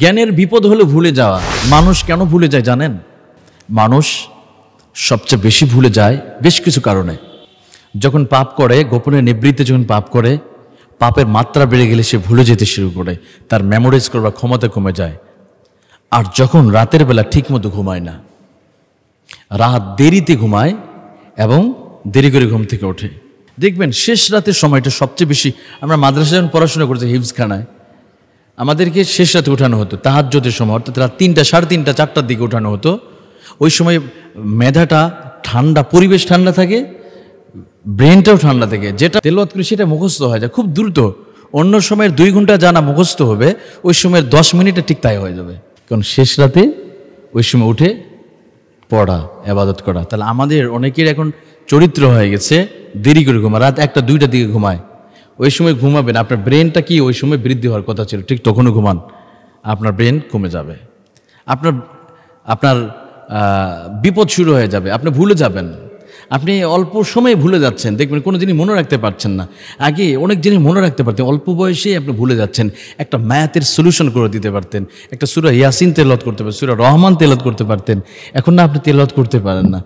জ্ঞানের বিপদ হলো ভুলে যাওয়া মানুষ কেন ভুলে যায় জানেন মানুষ সবচেয়ে বেশি ভুলে যায় বেশ কিছু কারণে যখন পাপ করে গোপনে নিবৃত্তে যখন পাপ করে পাপের মাত্রা বেড়ে গেলে সে ভুলে যেতে শুরু করে তার মেমোরাইজ করবার ক্ষমতা কমে যায় আর যখন রাতের বেলা ঠিকমতো ঘুমায় না রাত দেরিতে ঘুমায় এবং দেরি করে ঘুম থেকে ওঠে দেখবেন শেষ রাতের সময়টা সবচেয়ে বেশি আমরা মাদ্রাসা যখন পড়াশোনা করেছি হিফজখানায় আমাদেরকে শেষ রাতে উঠানো হতো তাহাজ্যতের সময় অর্থাৎ রাত তিনটা সাড়ে তিনটা চারটার দিকে উঠানো হতো ওই সময় মেধাটা ঠান্ডা পরিবেশ ঠান্ডা থাকে ব্রেনটাও ঠান্ডা থাকে যেটা তেলোয়াত করি সেটা মুখস্থ হয়ে যায় খুব দ্রুত অন্য সময়ের দুই ঘন্টা জানা মুখস্থ হবে ওই সময়ের দশ মিনিটে ঠিক তাই হয়ে যাবে কারণ শেষ রাতে ওই সময় উঠে পড়া আবাদত করা তাহলে আমাদের অনেকের এখন চরিত্র হয়ে গেছে দেরি করে ঘুমা রাত একটা দুইটা দিকে ঘুমায় ওই সময় ঘুমাবেন আপনার ব্রেনটা কি ওই সময় বৃদ্ধি হওয়ার কথা ছিল ঠিক তখনও ঘুমান আপনার ব্রেন কমে যাবে আপনার আপনার বিপদ শুরু হয়ে যাবে আপনি ভুলে যাবেন আপনি অল্প সময়ে ভুলে যাচ্ছেন দেখবেন কোনো জিনিস মনে রাখতে পারছেন না আগে অনেক জিনিস মনে রাখতে পারতেন অল্প বয়সে আপনি ভুলে যাচ্ছেন একটা ম্যাথের সলিউশন করে দিতে পারতেন একটা সুরা ইয়াসিন তেলত করতে পারতেন সুরা রহমান তেলত করতে পারতেন এখন না আপনি তেলত করতে পারেন না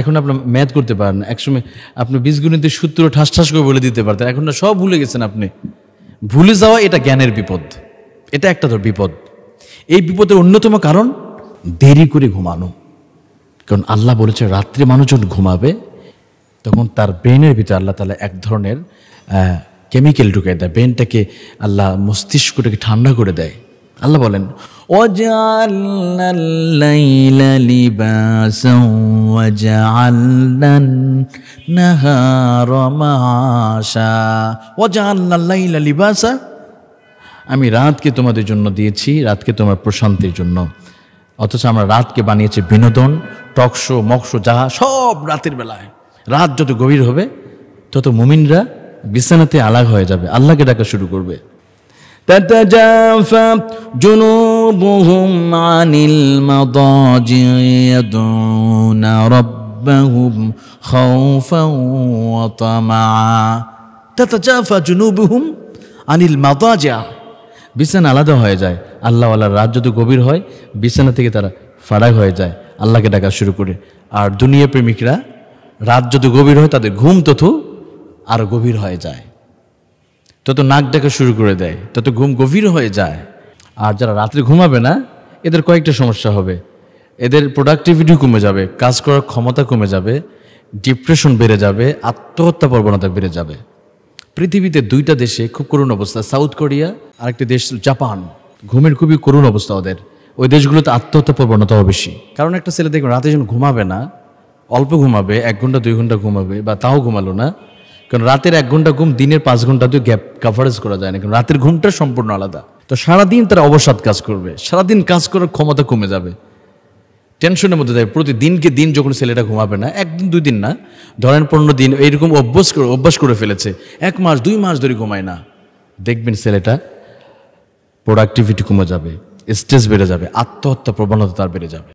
এখন আপনার ম্যাথ করতে পারেন না একসময় আপনি বীজগণিতের সূত্র ঠাস ঠাস করে বলে দিতে পারতেন এখন না সব ভুলে গেছেন আপনি ভুলে যাওয়া এটা জ্ঞানের বিপদ এটা একটা বিপদ এই বিপদের অন্যতম কারণ দেরি করে ঘুমানো কারণ আল্লাহ বলেছে রাত্রি মানুষজন ঘুমাবে তখন তার ব্রেনের ভিতরে আল্লাহ তালা এক ধরনের কেমিক্যাল ঢুকে দেয় ব্রেনটাকে আল্লাহ মস্তিষ্কটাকে ঠান্ডা করে দেয় আল্লাহ বলেন আমি রাতকে তোমাদের জন্য দিয়েছি রাতকে তোমার প্রশান্তির জন্য অথচ আমরা রাতকে বানিয়েছি বিনোদন টকশো মকশো যা সব রাতের বেলায় রাত যত গভীর হবে তত মুমিনরা বিছানাতে আলাগ হয়ে যাবে আল্লাহকে ডাকা শুরু করবে تتجافى বিছানা আলাদা হয়ে যায় আল্লাহওয়ালার রাত যত গভীর হয় বিছানা থেকে তারা ফারাক হয়ে যায় আল্লাহকে ডাকা শুরু করে আর দুনিয়া প্রেমিকরা রাত যত গভীর হয় তাদের ঘুম তত আরও গভীর হয়ে যায় তত নাক ডাকা শুরু করে দেয় তত ঘুম গভীর হয়ে যায় আর যারা রাত্রে ঘুমাবে না এদের কয়েকটা সমস্যা হবে এদের প্রোডাক্টিভিটি কমে যাবে কাজ করার ক্ষমতা কমে যাবে ডিপ্রেশন বেড়ে যাবে আত্মহত্যা প্রবণতা বেড়ে যাবে পৃথিবীতে দুইটা দেশে খুব করুণ অবস্থা সাউথ কোরিয়া আর একটি দেশ জাপান ঘুমের খুবই করুণ অবস্থা ওদের ওই দেশগুলোতে আত্মহত্যা প্রবণতা বেশি কারণ একটা ছেলে দেখবেন রাতে যখন ঘুমাবে না অল্প ঘুমাবে এক ঘন্টা দুই ঘন্টা ঘুমাবে বা তাও ঘুমালো না কারণ রাতের এক ঘন্টা ঘুম দিনের পাঁচ ঘন্টা দিয়ে গ্যাপ কাভারেজ করা যায় না কারণ রাতের ঘুমটা সম্পূর্ণ আলাদা তো সারাদিন তারা অবসাদ কাজ করবে সারাদিন কাজ করার ক্ষমতা কমে যাবে টেনশনের মধ্যে যাবে প্রতিদিনকে দিন যখন ছেলেটা ঘুমাবে না একদিন দুই দিন না ধরেন পনেরো দিন এইরকম অভ্যাস করে অভ্যাস করে ফেলেছে এক মাস দুই মাস ধরে ঘুমায় না দেখবেন ছেলেটা প্রোডাক্টিভিটি কমে যাবে স্টেজ বেড়ে যাবে আত্মহত্যা প্রবণতা তার বেড়ে যাবে